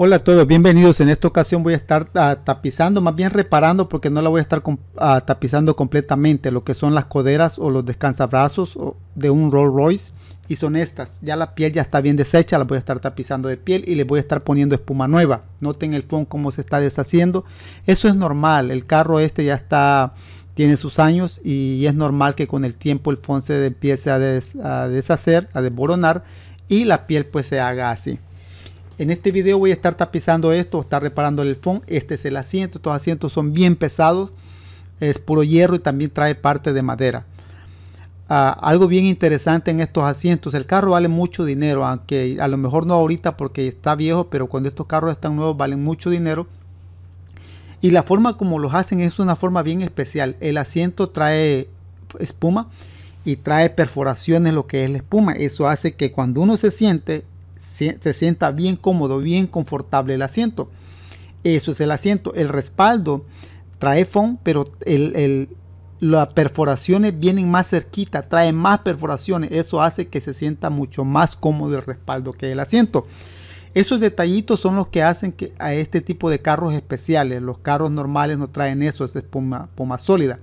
Hola a todos, bienvenidos. En esta ocasión voy a estar ah, tapizando, más bien reparando porque no la voy a estar ah, tapizando completamente, lo que son las coderas o los descansabrazos de un Rolls Royce y son estas. Ya la piel ya está bien deshecha, la voy a estar tapizando de piel y le voy a estar poniendo espuma nueva. Noten el fondo cómo se está deshaciendo. Eso es normal, el carro este ya está tiene sus años y es normal que con el tiempo el fondo se empiece a, deshacer, a desboronar y la piel pues se haga así. En este video voy a estar tapizando esto, estar reparando el fondo. Este es el asiento, estos asientos son bien pesados, es puro hierro y también trae parte de madera. Ah, algo bien interesante en estos asientos, el carro vale mucho dinero, aunque a lo mejor no ahorita porque está viejo, pero cuando estos carros están nuevos valen mucho dinero. Y la forma como los hacen es una forma bien especial. El asiento trae espuma y trae perforaciones lo que es la espuma. Eso hace que cuando uno se siente se sienta bien cómodo, bien confortable el asiento. Eso es el asiento. El respaldo trae foam, pero el, las perforaciones vienen más cerquita, trae más perforaciones. Eso hace que se sienta mucho más cómodo el respaldo que el asiento. Esos detallitos son los que hacen que a este tipo de carros especiales, los carros normales no traen eso, es espuma, sólida.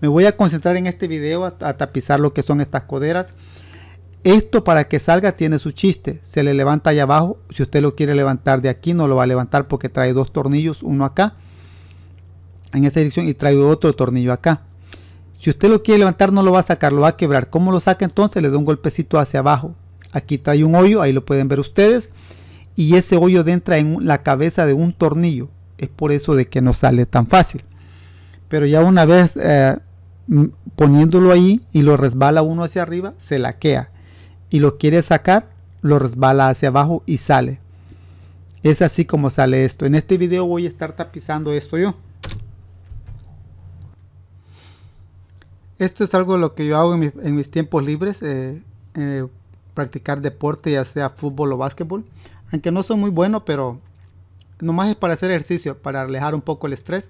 Me voy a concentrar en este video a, a tapizar lo que son estas coderas. Esto para que salga tiene su chiste. Se le levanta allá abajo. Si usted lo quiere levantar de aquí, no lo va a levantar porque trae dos tornillos, uno acá, en esa dirección, y trae otro tornillo acá. Si usted lo quiere levantar, no lo va a sacar, lo va a quebrar. ¿Cómo lo saca entonces? Le da un golpecito hacia abajo. Aquí trae un hoyo, ahí lo pueden ver ustedes. Y ese hoyo entra en la cabeza de un tornillo. Es por eso de que no sale tan fácil. Pero ya una vez eh, poniéndolo ahí y lo resbala uno hacia arriba, se laquea y lo quiere sacar, lo resbala hacia abajo y sale. Es así como sale esto. En este video voy a estar tapizando esto yo. Esto es algo lo que yo hago en, mis tiempos libres, eh, eh, practicar deporte, ya sea fútbol o básquetbol. Aunque no soy muy bueno, pero nomás es para hacer ejercicio, para alejar un poco el estrés.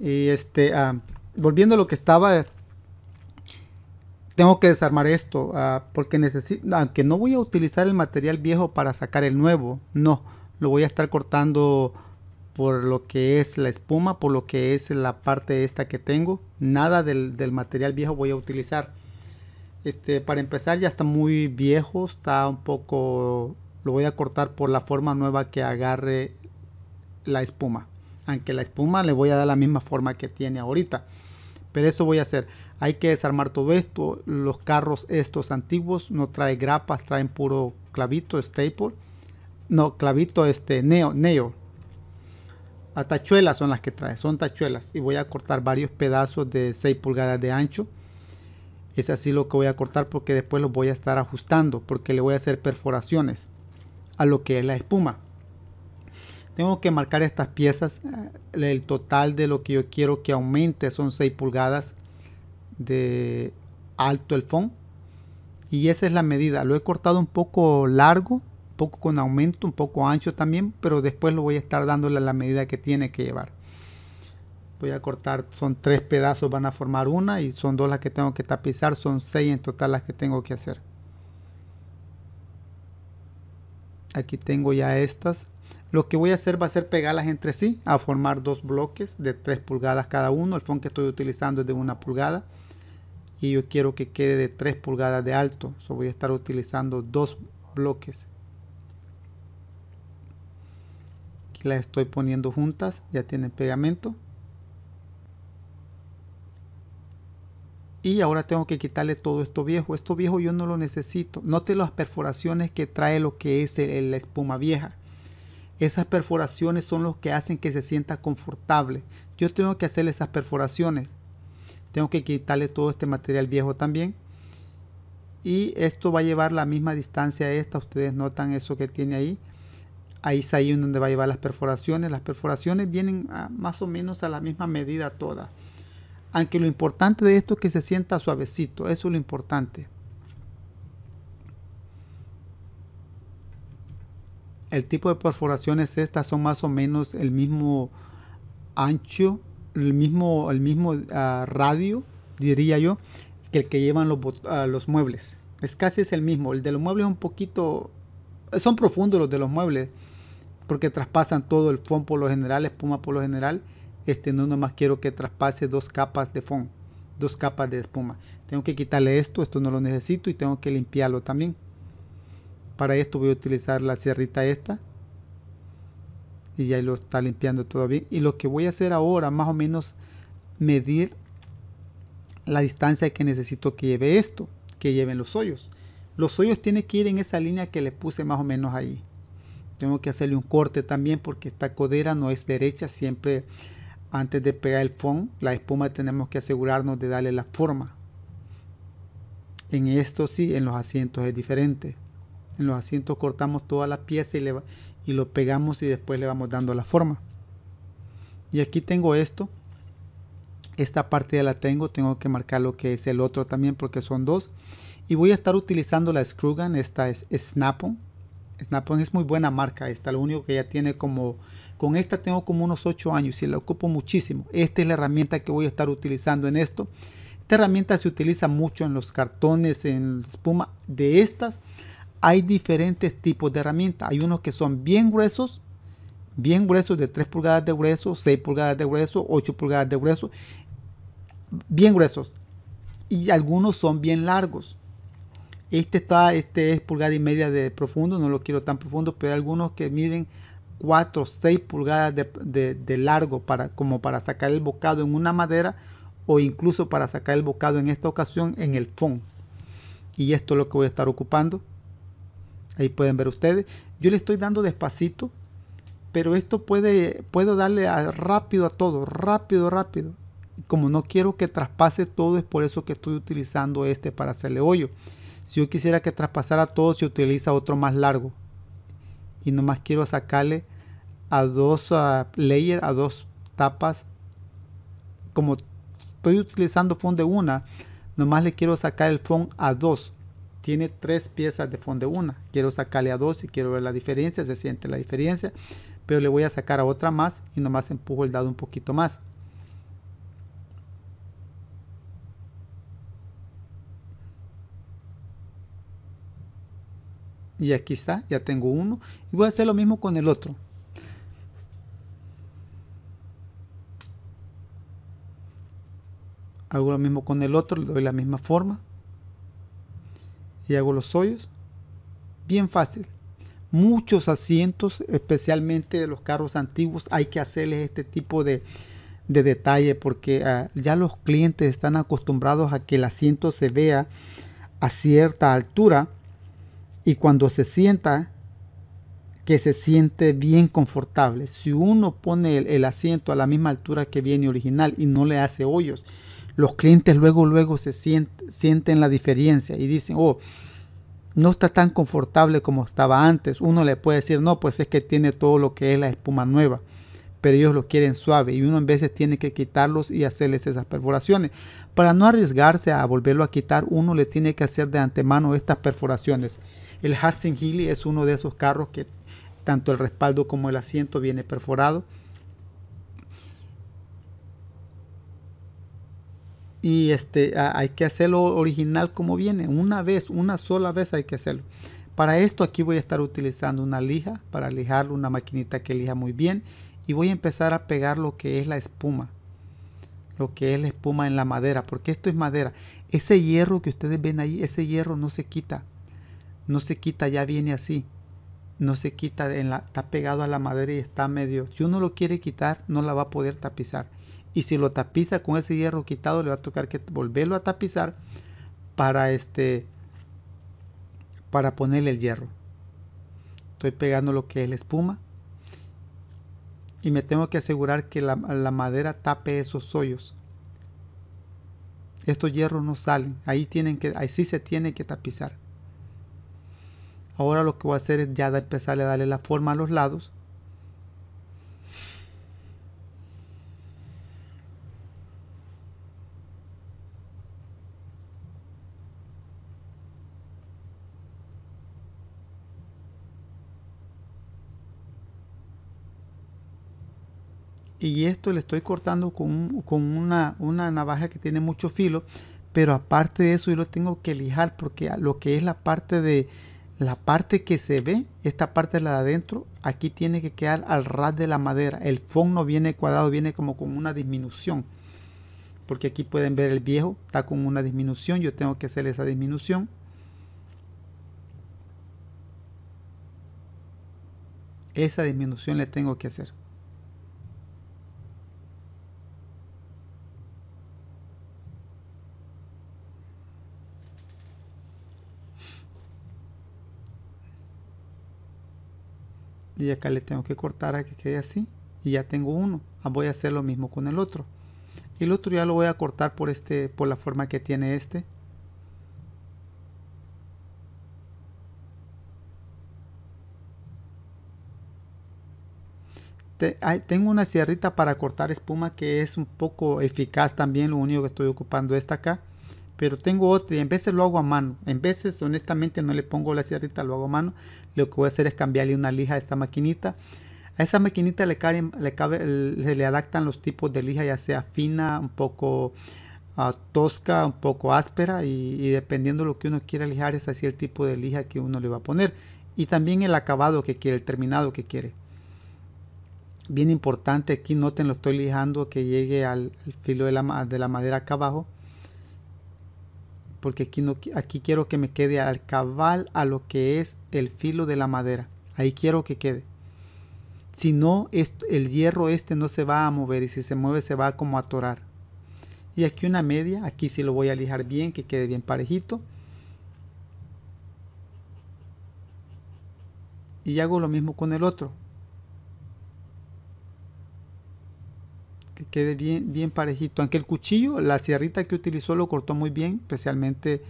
Y este, ah, volviendo a lo que estaba, tengo que desarmar esto ah, porque necesito, aunque no voy a utilizar el material viejo para sacar el nuevo, no, lo voy a estar cortando por lo que es la espuma, por lo que es la parte esta que tengo, nada del, del material viejo voy a utilizar. Este, para empezar ya está muy viejo, está un poco, lo voy a cortar por la forma nueva que agarre la espuma, aunque la espuma le voy a dar la misma forma que tiene ahorita, pero eso voy a hacer. Hay que desarmar todo esto. Los carros estos antiguos no trae grapas, traen puro clavito, staple. No, clavito este, neo, neo. A tachuelas son las que trae, son tachuelas. Y voy a cortar varios pedazos de 6 pulgadas de ancho. Es así lo que voy a cortar porque después los voy a estar ajustando. Porque le voy a hacer perforaciones a lo que es la espuma tengo que marcar estas piezas eh, el total de lo que yo quiero que aumente son 6 pulgadas de alto el fondo y esa es la medida. Lo he cortado un poco largo, un poco con aumento, un poco ancho también, pero después lo voy a estar dándole la medida que tiene que llevar. Voy a cortar, son tres pedazos, van a formar una y son dos las que tengo que tapizar, son seis en total las que tengo que hacer. Aquí tengo ya estas. Lo que voy a hacer va a ser pegarlas entre sí a formar dos bloques de tres pulgadas cada uno. El fondo que estoy utilizando es de una pulgada y yo quiero que quede de 3 pulgadas de alto. So voy a estar utilizando dos bloques. Aquí las estoy poniendo juntas, ya tienen pegamento. y ahora tengo que quitarle todo esto viejo. Esto viejo yo no lo necesito. Note las perforaciones que trae lo que es la espuma vieja. Esas perforaciones son los que hacen que se sienta confortable. Yo tengo que hacer esas perforaciones tengo que quitarle todo este material viejo también y esto va a llevar la misma distancia a esta ustedes notan eso que tiene ahí ahí es ahí donde va a llevar las perforaciones las perforaciones vienen más o menos a la misma medida todas aunque lo importante de esto es que se sienta suavecito eso es lo importante el tipo de perforaciones estas son más o menos el mismo ancho el mismo, el mismo ah, radio, diría yo, que el que llevan los, ah, los muebles. Es casi es el mismo. El de los muebles es un poquito... Son profundos los de los muebles, porque traspasan todo el fondo por lo general, espuma por lo general. Este no nomás quiero que traspase dos capas de fondo, dos capas de espuma. Tengo que quitarle esto, esto no lo necesito y tengo que limpiarlo también. Para esto voy a utilizar la sierrita esta y ya lo está limpiando todavía Y lo que voy a hacer ahora, más o menos, medir la distancia que necesito que lleve esto, que lleven los hoyos. Los hoyos tienen que ir en esa línea que le puse más o menos ahí. Tengo que hacerle un corte también porque esta codera no es derecha. Siempre antes de pegar el fondo, la espuma tenemos que asegurarnos de darle la forma. En esto sí, en los asientos es diferente. En los asientos cortamos toda la pieza y le, y lo pegamos y después le vamos dando la forma y aquí tengo esto esta parte ya la tengo tengo que marcar lo que es el otro también porque son dos y voy a estar utilizando la Screwgun esta es, es Snap-on Snap-on es muy buena marca esta lo único que ya tiene como con esta tengo como unos 8 años y la ocupo muchísimo esta es la herramienta que voy a estar utilizando en esto esta herramienta se utiliza mucho en los cartones en espuma de estas hay diferentes tipos de herramientas. Hay unos que son bien gruesos, bien gruesos, de 3 pulgadas de grueso, 6 pulgadas de grueso, 8 pulgadas de grueso, bien gruesos. Y algunos son bien largos. Este está, este es pulgada y media de profundo, no lo quiero tan profundo, pero algunos que miden 4 o 6 pulgadas de, largo para, como para sacar el bocado en una madera o incluso para sacar el bocado en esta ocasión en el fondo. Y esto es lo que voy a estar ocupando. Ahí pueden ver ustedes. Yo le estoy dando despacito, pero esto puede, puedo darle rápido a todo, rápido, rápido. Como no quiero que traspase todo, es por eso que estoy utilizando este para hacerle hoyo. Si yo quisiera que traspasara todo, se utiliza otro más largo. Y nomás quiero sacarle a dos a layer a dos tapas. Como estoy utilizando fondo de una, nomás le quiero sacar el fondo a dos tiene tres piezas de fondo una. Quiero sacarle a dos y quiero ver la diferencia, se siente la diferencia. Pero le voy a sacar a otra más y nomás empujo el dado un poquito más. Y aquí está, ya tengo uno. Y voy a hacer lo mismo con el otro. Hago lo mismo con el otro, le doy la misma forma y hago los hoyos. Bien fácil. Muchos asientos, especialmente de los carros antiguos, hay que hacerles este tipo de, de detalle porque ah, ya los clientes están acostumbrados a que el asiento se vea a cierta altura y cuando se sienta que se siente bien confortable. Si uno pone el asiento a la misma altura que viene original y no le hace hoyos, los clientes luego, luego se sienten, la diferencia y dicen, oh, no está tan confortable como estaba antes. Uno le puede decir, no, pues es que tiene todo lo que es la espuma nueva, pero ellos lo quieren suave y uno en veces tiene que quitarlos y hacerles esas perforaciones. Para no arriesgarse a volverlo a quitar, uno le tiene que hacer de antemano estas perforaciones. El Hastings Healy es uno de esos carros que tanto el respaldo como el asiento viene perforado y este, hay que hacerlo original como viene, una vez, una sola vez hay que hacerlo. Para esto aquí voy a estar utilizando una lija para lijarlo, una maquinita que lija muy bien y voy a empezar a pegar lo que es la espuma, lo que es la espuma en la madera, porque esto es madera. Ese hierro que ustedes ven ahí, ese hierro no se quita, no se quita, ya viene así, no se quita, en la, está pegado a la madera y está medio. Si uno lo quiere quitar, no la va a poder tapizar y si lo tapiza con ese hierro quitado le va a tocar que volverlo a tapizar para este para ponerle el hierro estoy pegando lo que es la espuma y me tengo que asegurar que la, madera tape esos hoyos estos hierros no salen ahí tienen que ahí sí se tiene que tapizar ahora lo que voy a hacer es ya empezar a darle la forma a los lados y esto le estoy cortando con, una, navaja que tiene mucho filo pero aparte de eso yo lo tengo que lijar porque lo que es la parte de la parte que se ve esta parte de la de adentro aquí tiene que quedar al ras de la madera el fondo viene cuadrado viene como con una disminución porque aquí pueden ver el viejo está con una disminución yo tengo que hacer esa disminución esa disminución le tengo que hacer y acá le tengo que cortar a que quede así y ya tengo uno ah, voy a hacer lo mismo con el otro el otro ya lo voy a cortar por este por la forma que tiene este tengo una sierrita para cortar espuma que es un poco eficaz también, lo único que estoy ocupando esta acá pero tengo otra y en veces lo hago a mano. En veces, honestamente, no le pongo la sierrita, lo hago a mano. Lo que voy a hacer es cambiarle una lija a esta maquinita. A esa maquinita le, le, cabe, le, le adaptan los tipos de lija, ya sea fina, un poco ah, tosca, un poco áspera, y, dependiendo dependiendo lo que uno quiera lijar, es así el tipo de lija que uno le va a poner. Y también el acabado que quiere, el terminado que quiere. Bien importante, aquí noten, lo estoy lijando que llegue al, filo de la, de la madera acá abajo porque aquí, no, aquí quiero que me quede al cabal a lo que es el filo de la madera. Ahí quiero que quede. Si no, es el hierro este no se va a mover y si se mueve se va como a atorar. Y aquí una media, aquí sí lo voy a lijar bien, que quede bien parejito. Y hago lo mismo con el otro. quede bien, bien parejito. Aunque el cuchillo, la sierrita que utilizó lo cortó muy bien, especialmente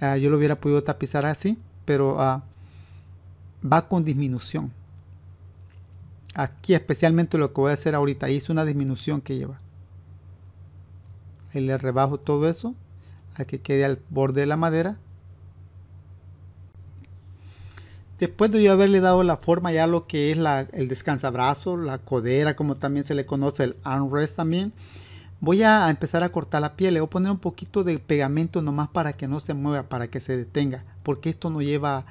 ah, yo lo hubiera podido tapizar así, pero ah, va con disminución. Aquí especialmente lo que voy a hacer ahorita, hice una disminución que lleva. Ahí le rebajo todo eso, a que quede al borde de la madera Después de yo haberle dado la forma ya lo que es la, el descansabrazo, la codera, como también se le conoce, el armrest también, voy a empezar a cortar la piel. Le voy a poner un poquito de pegamento nomás para que no se mueva, para que se detenga, porque esto no lleva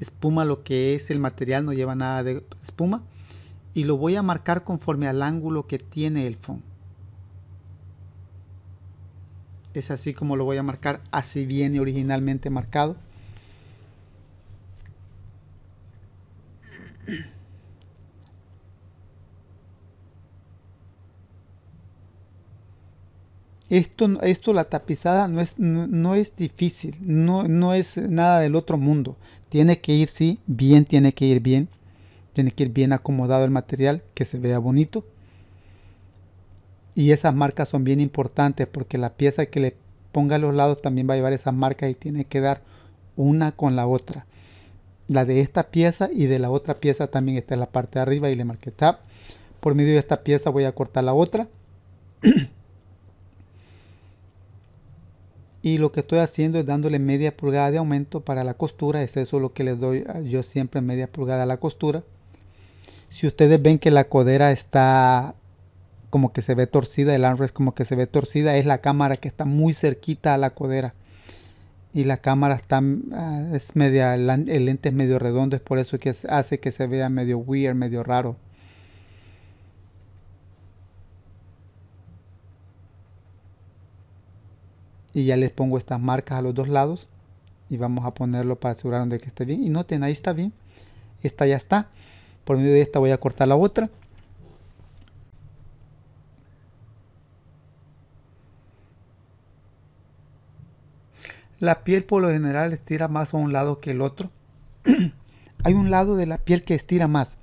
espuma, lo que es el material no lleva nada de espuma. Y lo voy a marcar conforme al ángulo que tiene el fondo. Es así como lo voy a marcar, así viene originalmente marcado. Esto, esto, la tapizada no es, no, es difícil, no, no, es nada del otro mundo. Tiene que ir, sí, bien, tiene que ir bien. Tiene que ir bien acomodado el material, que se vea bonito. Y esas marcas son bien importantes porque la pieza que le ponga a los lados también va a llevar esas marcas y tiene que dar una con la otra la de esta pieza y de la otra pieza también está en la parte de arriba y le marqué tab. Por medio de esta pieza voy a cortar la otra. y lo que estoy haciendo es dándole media pulgada de aumento para la costura. Es eso lo que le doy ah, yo siempre media pulgada a la costura. Si ustedes ven que la codera está como que se ve torcida, el armrest como que se ve torcida, es la cámara que está muy cerquita a la codera y la cámara está, ah, es media, el lente es medio redondo, es por eso que hace que se vea medio weird, medio raro. Y ya les pongo estas marcas a los dos lados y vamos a ponerlo para asegurarnos de que esté bien. Y noten, ahí está bien. Esta ya está. Por medio de esta voy a cortar la otra La piel por lo general estira más a un lado que el otro. Hay un lado de la piel que estira más.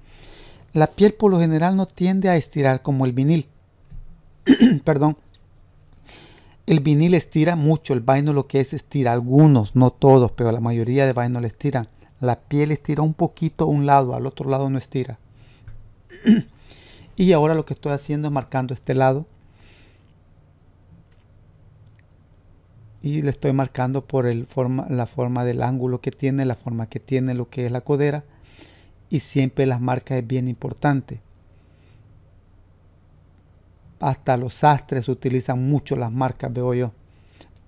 La piel por lo general no tiende a estirar como el vinil. Perdón. El vinil estira mucho, el vaino lo que es estira, algunos, no todos, pero la mayoría de vaino le estira La piel estira un poquito a un lado, al otro lado no estira. y ahora lo que estoy haciendo es marcando este lado y le estoy marcando por el forma, la forma del ángulo que tiene, la forma que tiene lo que es la codera y siempre las marcas es bien importante. Hasta los sastres utilizan mucho las marcas, veo yo.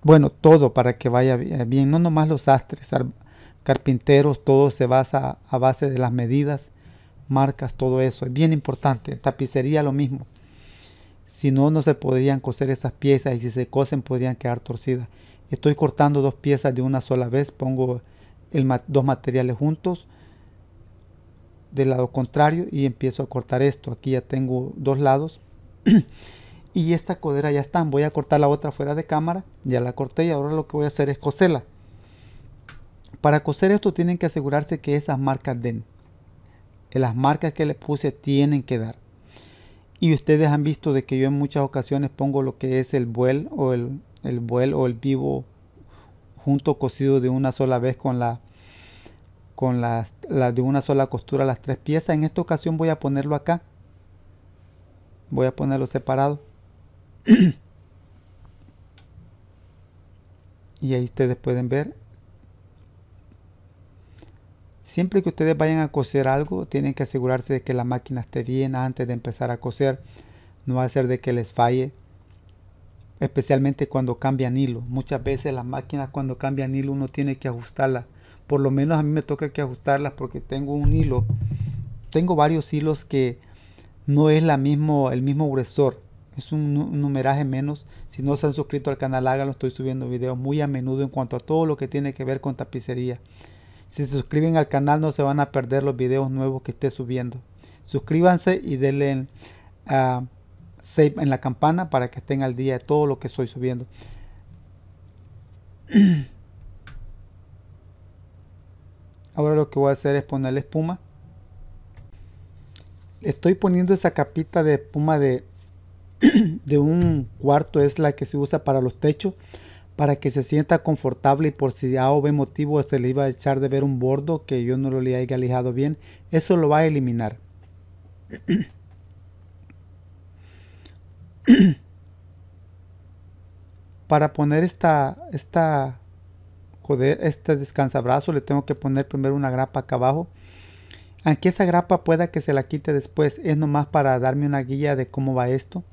Bueno, todo para que vaya eh, bien, no nomás los sastres, carpinteros, todo se basa a base de las medidas, marcas, todo eso. Es bien importante. Tapicería lo mismo. Si no, no se podrían coser esas piezas y si se cosen podrían quedar torcidas estoy cortando dos piezas de una sola vez, pongo dos materiales juntos del lado contrario y empiezo a cortar esto. Aquí ya tengo dos lados y esta codera ya están. Voy a cortar la otra fuera de cámara, ya la corté y ahora lo que voy a hacer es coserla. Para coser esto tienen que asegurarse que esas marcas den. Las marcas que le puse tienen que dar. Y ustedes han visto de que yo en muchas ocasiones pongo lo que es el vuel o el, el vuelo o el vivo junto cosido de una sola vez con la con las, las, de una sola costura las tres piezas en esta ocasión voy a ponerlo acá voy a ponerlo separado y ahí ustedes pueden ver siempre que ustedes vayan a coser algo tienen que asegurarse de que la máquina esté bien antes de empezar a coser no va a ser de que les falle especialmente cuando cambian hilo. Muchas veces las máquinas cuando cambian hilo uno tiene que ajustarlas. Por lo menos a mí me toca que ajustarlas porque tengo un hilo. Tengo varios hilos que no es la mismo, el mismo gruesor. Es un, numeraje menos. Si no se han suscrito al canal, háganlo. Estoy subiendo videos muy a menudo en cuanto a todo lo que tiene que ver con tapicería. Si se suscriben al canal no se van a perder los videos nuevos que esté subiendo. Suscríbanse y denle... a ah, en la campana para que estén al día de todo lo que estoy subiendo. Ahora lo que voy a hacer es ponerle espuma. Estoy poniendo esa capita de espuma de, de un cuarto, es la que se usa para los techos, para que se sienta confortable y por si A o B motivo se le iba a echar de ver un bordo que yo no lo le haya lijado bien, eso lo va a eliminar. para poner esta, esta, joder, este descansabrazo le tengo que poner primero una grapa acá abajo. Aunque esa grapa pueda que se la quite después, es nomás para darme una guía de cómo va esto.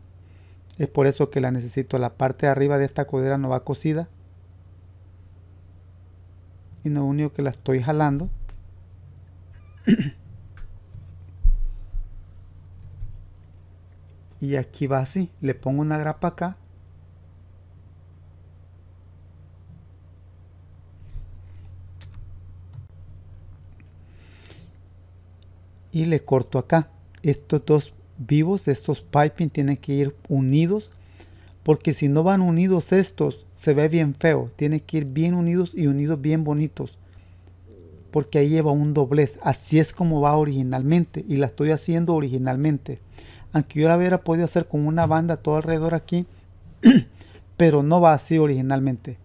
Es por eso que la necesito. La parte de arriba de esta codera no va cosida. Y lo único que la estoy jalando y aquí va así, le pongo una grapa acá y le corto acá estos dos vivos estos piping tienen que ir unidos porque si no van unidos estos se ve bien feo tienen que ir bien unidos y unidos bien bonitos porque ahí lleva un doblez así es como va originalmente y la estoy haciendo originalmente aunque yo la hubiera podido hacer con una banda todo alrededor aquí, pero no va así originalmente.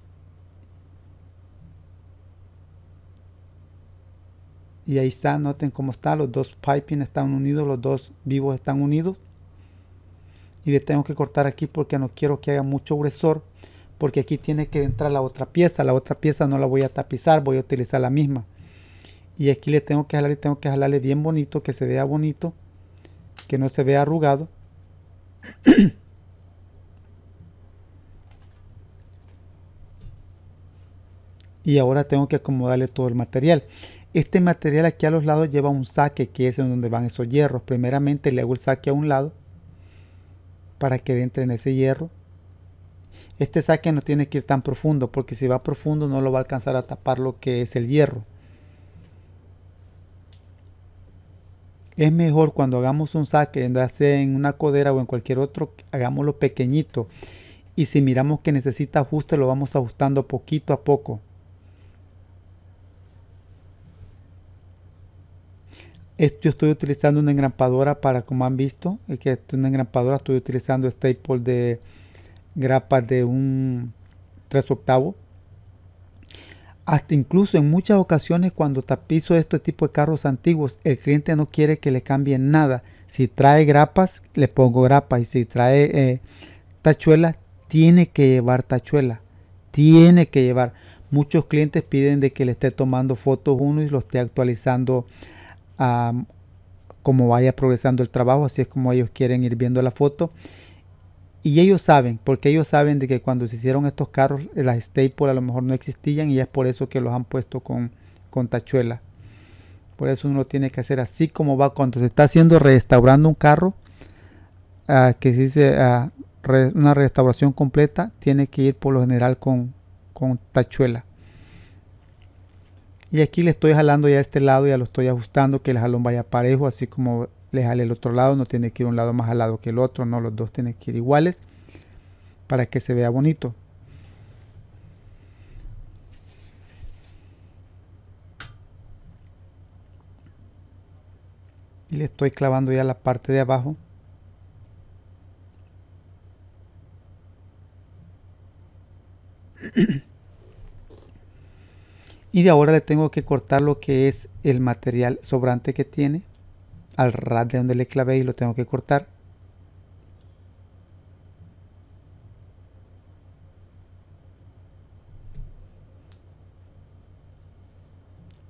Y ahí está, noten cómo está, los dos piping están unidos, los dos vivos están unidos. Y le tengo que cortar aquí porque no quiero que haya mucho gruesor, porque aquí tiene que entrar la otra pieza, la otra pieza no la voy a tapizar, voy a utilizar la misma. Y aquí le tengo que jalar y tengo que jalarle bien bonito, que se vea bonito que no se vea arrugado. y ahora tengo que acomodarle todo el material. Este material aquí a los lados lleva un saque que es en donde van esos hierros. Primeramente le hago el saque a un lado para que entre en ese hierro. Este saque no tiene que ir tan profundo porque si va profundo no lo va a alcanzar a tapar lo que es el hierro. es mejor cuando hagamos un saque, en una codera o en cualquier otro, hagámoslo pequeñito. Y si miramos que necesita ajuste, lo vamos ajustando poquito a poco. Esto, yo estoy utilizando una engrampadora para, como han visto, que es una engrapadora estoy utilizando staple de grapas de un 3 octavos hasta incluso en muchas ocasiones cuando tapizo este tipo de carros antiguos, el cliente no quiere que le cambien nada. Si trae grapas, le pongo grapas. Y si trae tachuelas eh, tachuela, tiene que llevar tachuela. Tiene que llevar. Muchos clientes piden de que le esté tomando fotos uno y lo esté actualizando como vaya progresando el trabajo. Así es como ellos quieren ir viendo la foto. Y ellos saben, porque ellos saben de que cuando se hicieron estos carros, eh, las Staple a lo mejor no existían y es por eso que los han puesto con, con tachuela. Por eso uno lo tiene que hacer así como va cuando se está haciendo restaurando un carro, ah, que se dice ah, una restauración completa, tiene que ir por lo general con, con tachuela. Y aquí le estoy jalando ya este lado, ya lo estoy ajustando, que el jalón vaya parejo, así como le jale el otro lado, no tiene que ir un lado más al lado que el otro, no, los dos tienen que ir iguales para que se vea bonito. Y le estoy clavando ya la parte de abajo. y de ahora le tengo que cortar lo que es el material sobrante que tiene al ras de donde le clavé y lo tengo que cortar.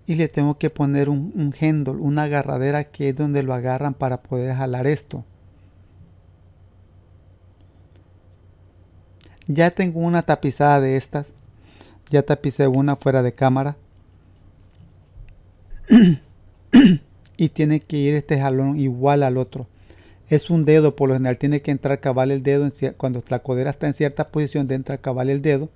Y le tengo que poner un, un handle, una agarradera que es donde lo agarran para poder jalar esto. Ya tengo una tapizada de estas. Ya tapicé una fuera de cámara. y tiene que ir este jalón igual al otro. Es un dedo, por lo general tiene que entrar cabal el dedo. Cuando la codera está en cierta posición, de entra cabal el dedo.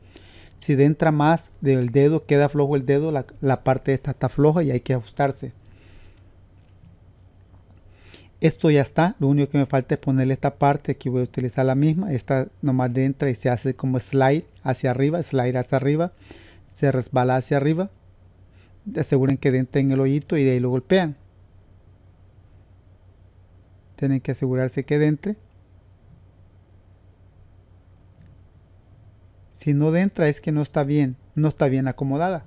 Si de entra más del dedo, queda flojo el dedo, la, parte parte esta está floja y hay que ajustarse. Esto ya está, lo único que me falta es ponerle esta parte, que voy a utilizar la misma, esta nomás de entra y se hace como slide hacia arriba, slide hacia arriba, se resbala hacia arriba, aseguren que entre en el hoyito y de ahí lo golpean tienen que asegurarse que entre. Si no entra es que no está bien, no está bien acomodada.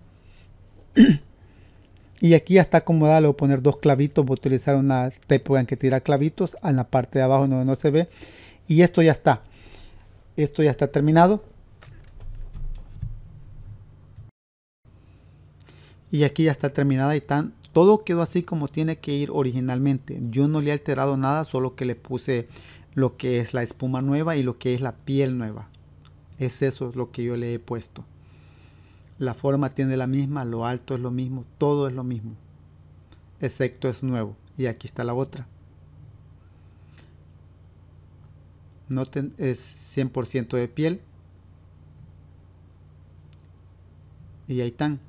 y aquí ya está acomodada, le voy a poner dos clavitos, voy a utilizar una en que tira clavitos en la parte de abajo no no se ve. Y esto ya está. Esto ya está terminado. Y aquí ya está terminada y tan todo quedó así como tiene que ir originalmente. Yo no le he alterado nada, solo que le puse lo que es la espuma nueva y lo que es la piel nueva. Es eso lo que yo le he puesto. La forma tiene la misma, lo alto es lo mismo, todo es lo mismo. Excepto es nuevo. Y aquí está la otra. Noten, es 100% de piel. Y ahí están.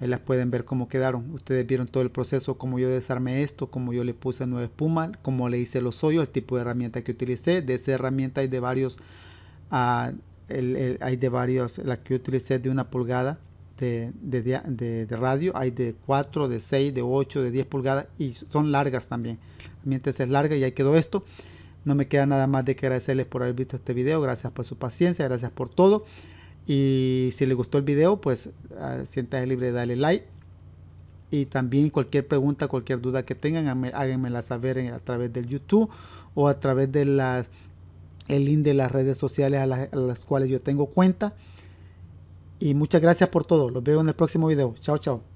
Ahí las pueden ver cómo quedaron. Ustedes vieron todo el proceso, cómo yo desarmé esto, cómo yo le puse nueva espuma, cómo le hice los hoyos, el tipo de herramienta que utilicé. De esa herramienta hay de varios, ah, hay de varios, la que utilicé de una pulgada de, radio, hay de 4, de 6, de 8, de 10 pulgadas y son largas también. mientras es larga y ahí quedó esto. No me queda nada más de que agradecerles por haber visto este video. Gracias por su paciencia, gracias por todo. Y si les gustó el video, pues ah, siéntase libre de darle like. Y también cualquier pregunta, cualquier duda que tengan, háganmela saber a través del YouTube o a través de las el link de las redes sociales a las, a las cuales yo tengo cuenta. Y muchas gracias por todo. Los veo en el próximo video. Chao, chao.